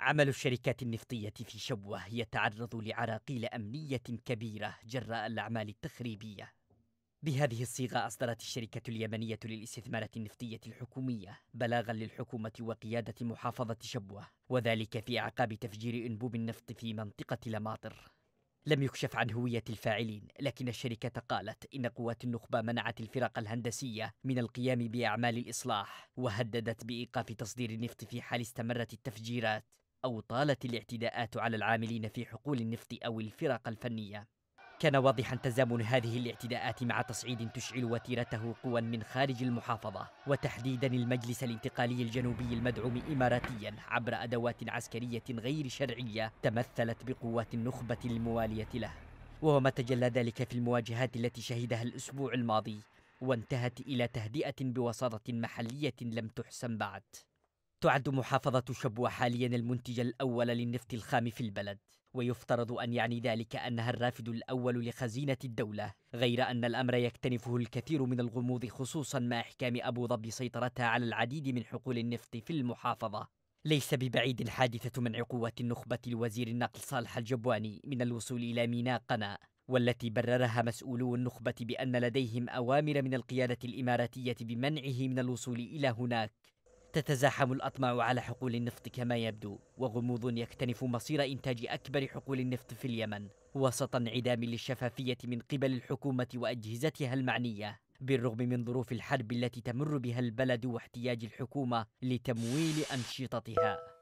عمل الشركات النفطية في شبوة يتعرض لعراقيل أمنية كبيرة جراء الأعمال التخريبية. بهذه الصيغة أصدرت الشركة اليمنية للاستثمارات النفطية الحكومية بلاغا للحكومة وقيادة محافظة شبوة، وذلك في أعقاب تفجير أنبوب النفط في منطقة لماطر. لم يكشف عن هوية الفاعلين، لكن الشركة قالت إن قوات النخبة منعت الفرق الهندسية من القيام بأعمال الإصلاح، وهددت بإيقاف تصدير النفط في حال استمرت التفجيرات. أو طالت الاعتداءات على العاملين في حقول النفط أو الفرق الفنية كان واضحا تزامن هذه الاعتداءات مع تصعيد تشعل وتيرته قوى من خارج المحافظة وتحديدا المجلس الانتقالي الجنوبي المدعوم إماراتيا عبر أدوات عسكرية غير شرعية تمثلت بقوات النخبة الموالية له وما تجلى ذلك في المواجهات التي شهدها الأسبوع الماضي وانتهت إلى تهدئة بوساطة محلية لم تحسم بعد تعد محافظة شبوة حاليا المنتج الأول للنفط الخام في البلد ويفترض أن يعني ذلك أنها الرافد الأول لخزينة الدولة غير أن الأمر يكتنفه الكثير من الغموض خصوصا مع إحكام أبو ظبي سيطرتها على العديد من حقول النفط في المحافظة ليس ببعيد حادثة منع عقوة النخبة لوزير النقل صالح الجبواني من الوصول إلى ميناء قناة والتي بررها مسؤولو النخبة بأن لديهم أوامر من القيادة الإماراتية بمنعه من الوصول إلى هناك تتزاحم الأطماع على حقول النفط كما يبدو وغموض يكتنف مصير إنتاج أكبر حقول النفط في اليمن وسط انعدام للشفافية من قبل الحكومة وأجهزتها المعنية بالرغم من ظروف الحرب التي تمر بها البلد واحتياج الحكومة لتمويل أنشطتها